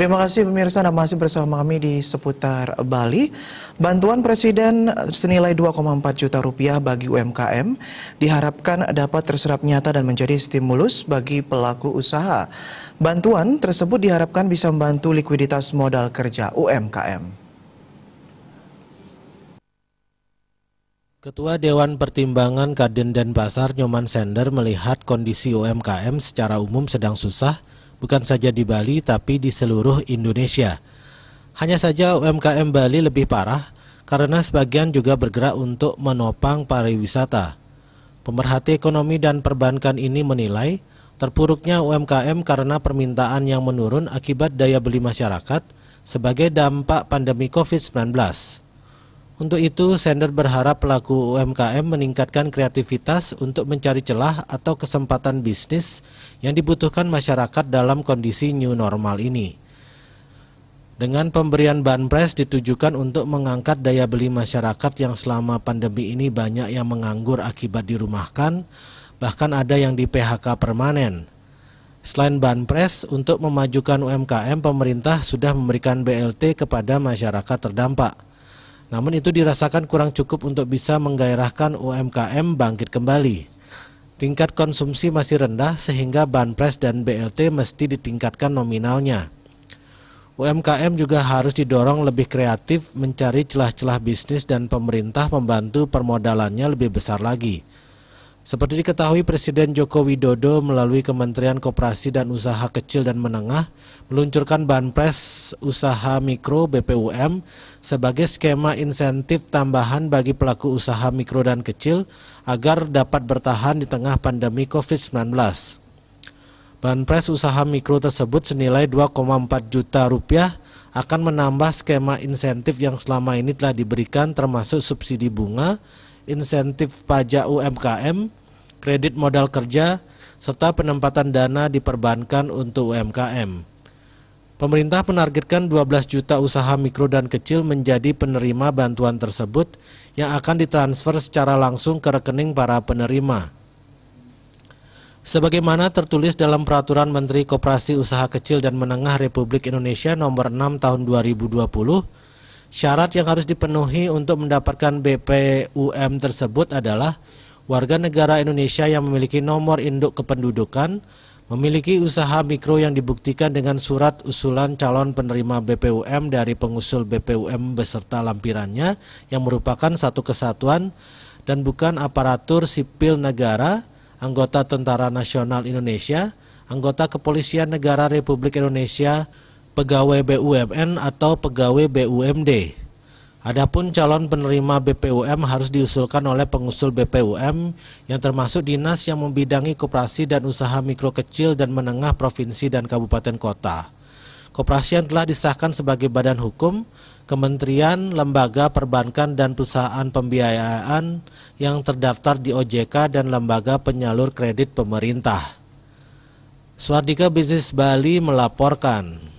Terima kasih pemirsa Anda masih bersama kami di seputar Bali. Bantuan Presiden senilai 2,4 juta rupiah bagi UMKM diharapkan dapat terserap nyata dan menjadi stimulus bagi pelaku usaha. Bantuan tersebut diharapkan bisa membantu likuiditas modal kerja UMKM. Ketua Dewan Pertimbangan Kaden dan Pasar Nyoman Sender melihat kondisi UMKM secara umum sedang susah bukan saja di Bali tapi di seluruh Indonesia. Hanya saja UMKM Bali lebih parah karena sebagian juga bergerak untuk menopang pariwisata. Pemerhati ekonomi dan perbankan ini menilai terpuruknya UMKM karena permintaan yang menurun akibat daya beli masyarakat sebagai dampak pandemi COVID-19. Untuk itu, Sender berharap pelaku UMKM meningkatkan kreativitas untuk mencari celah atau kesempatan bisnis yang dibutuhkan masyarakat dalam kondisi new normal ini. Dengan pemberian banpres ditujukan untuk mengangkat daya beli masyarakat yang selama pandemi ini banyak yang menganggur akibat dirumahkan, bahkan ada yang di PHK permanen. Selain banpres, untuk memajukan UMKM pemerintah sudah memberikan BLT kepada masyarakat terdampak. Namun itu dirasakan kurang cukup untuk bisa menggairahkan UMKM bangkit kembali. Tingkat konsumsi masih rendah sehingga Banpres dan BLT mesti ditingkatkan nominalnya. UMKM juga harus didorong lebih kreatif mencari celah-celah bisnis dan pemerintah membantu permodalannya lebih besar lagi. Seperti diketahui Presiden Joko Widodo melalui Kementerian Koperasi dan Usaha Kecil dan Menengah meluncurkan Banpres Usaha Mikro BPUM sebagai skema insentif tambahan bagi pelaku usaha mikro dan kecil agar dapat bertahan di tengah pandemi COVID-19. Banpres usaha mikro tersebut senilai 2,4 juta rupiah akan menambah skema insentif yang selama ini telah diberikan termasuk subsidi bunga insentif pajak UMKM, kredit modal kerja, serta penempatan dana diperbankan untuk UMKM. Pemerintah menargetkan 12 juta usaha mikro dan kecil menjadi penerima bantuan tersebut yang akan ditransfer secara langsung ke rekening para penerima. Sebagaimana tertulis dalam Peraturan Menteri Koperasi Usaha Kecil dan Menengah Republik Indonesia Nomor 6 Tahun 2020, Syarat yang harus dipenuhi untuk mendapatkan BPUM tersebut adalah warga negara Indonesia yang memiliki nomor induk kependudukan, memiliki usaha mikro yang dibuktikan dengan surat usulan calon penerima BPUM dari pengusul BPUM beserta lampirannya yang merupakan satu kesatuan dan bukan aparatur sipil negara, anggota Tentara Nasional Indonesia, anggota Kepolisian Negara Republik Indonesia, pegawai BUMN atau pegawai BUMD. Adapun calon penerima BPUM harus diusulkan oleh pengusul BPUM yang termasuk dinas yang membidangi koperasi dan usaha mikro kecil dan menengah provinsi dan kabupaten kota. Koperasi yang telah disahkan sebagai badan hukum, kementerian, lembaga perbankan dan perusahaan pembiayaan yang terdaftar di OJK dan lembaga penyalur kredit pemerintah. Swardika Bisnis Bali melaporkan.